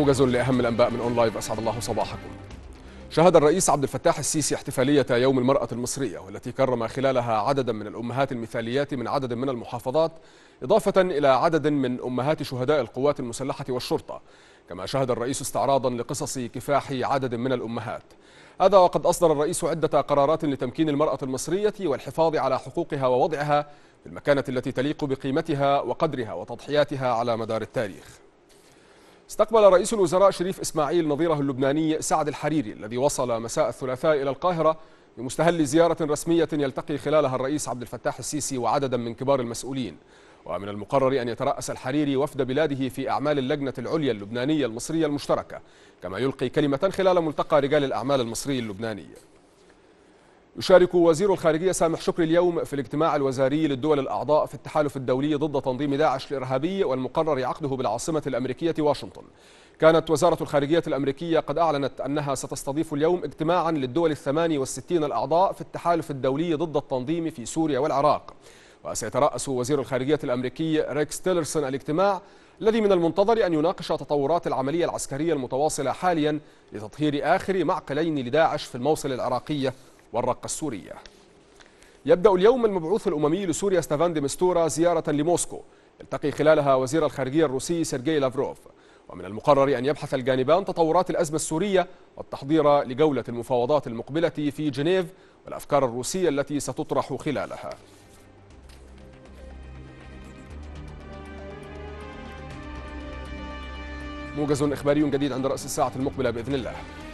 موجز لأهم الأنباء من أون لايف أسعد الله صباحكم شهد الرئيس عبد الفتاح السيسي احتفالية يوم المرأة المصرية والتي كرم خلالها عددا من الأمهات المثاليات من عدد من المحافظات إضافة إلى عدد من أمهات شهداء القوات المسلحة والشرطة كما شهد الرئيس استعراضا لقصص كفاح عدد من الأمهات هذا وقد أصدر الرئيس عدة قرارات لتمكين المرأة المصرية والحفاظ على حقوقها ووضعها في المكانة التي تليق بقيمتها وقدرها وتضحياتها على مدار التاريخ استقبل رئيس الوزراء شريف إسماعيل نظيره اللبناني سعد الحريري الذي وصل مساء الثلاثاء إلى القاهرة بمستهل زيارة رسمية يلتقي خلالها الرئيس عبد الفتاح السيسي وعددا من كبار المسؤولين ومن المقرر أن يترأس الحريري وفد بلاده في أعمال اللجنة العليا اللبنانية المصرية المشتركة كما يلقي كلمة خلال ملتقى رجال الأعمال المصري اللبناني يشارك وزير الخارجية سامح شكري اليوم في الاجتماع الوزاري للدول الأعضاء في التحالف الدولي ضد تنظيم داعش الإرهابي والمقرر عقده بالعاصمة الأمريكية واشنطن كانت وزارة الخارجية الأمريكية قد أعلنت أنها ستستضيف اليوم اجتماعا للدول الثمانية والستين الأعضاء في التحالف الدولي ضد التنظيم في سوريا والعراق وسيترأس وزير الخارجية الأمريكي ريكس تيلرسون الاجتماع الذي من المنتظر أن يناقش تطورات العملية العسكرية المتواصلة حاليا لتطهير آخر معقلين لداعش في الموصل العراقية والرقة السورية يبدأ اليوم المبعوث الأممي لسوريا ستافان ديمستورا زيارة لموسكو يلتقي خلالها وزير الخارجية الروسي سيرجي لافروف ومن المقرر أن يبحث الجانبان تطورات الأزمة السورية والتحضير لجولة المفاوضات المقبلة في جنيف والأفكار الروسية التي ستطرح خلالها موجز إخباري جديد عند رأس الساعة المقبلة بإذن الله